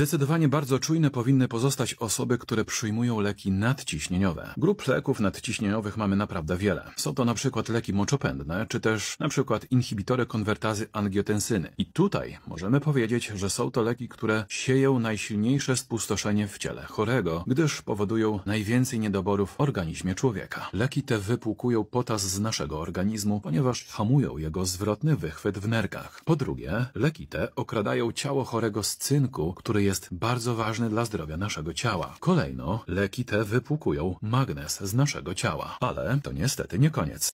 Zdecydowanie bardzo czujne powinny pozostać osoby, które przyjmują leki nadciśnieniowe. Grup leków nadciśnieniowych mamy naprawdę wiele. Są to na przykład leki moczopędne, czy też na przykład inhibitory konwertazy angiotensyny. I tutaj możemy powiedzieć, że są to leki, które sieją najsilniejsze spustoszenie w ciele chorego, gdyż powodują najwięcej niedoborów w organizmie człowieka. Leki te wypłukują potas z naszego organizmu, ponieważ hamują jego zwrotny wychwyt w nerkach. Po drugie, leki te okradają ciało chorego z cynku, który jest jest bardzo ważny dla zdrowia naszego ciała. Kolejno, leki te wypłukują magnes z naszego ciała. Ale to niestety nie koniec.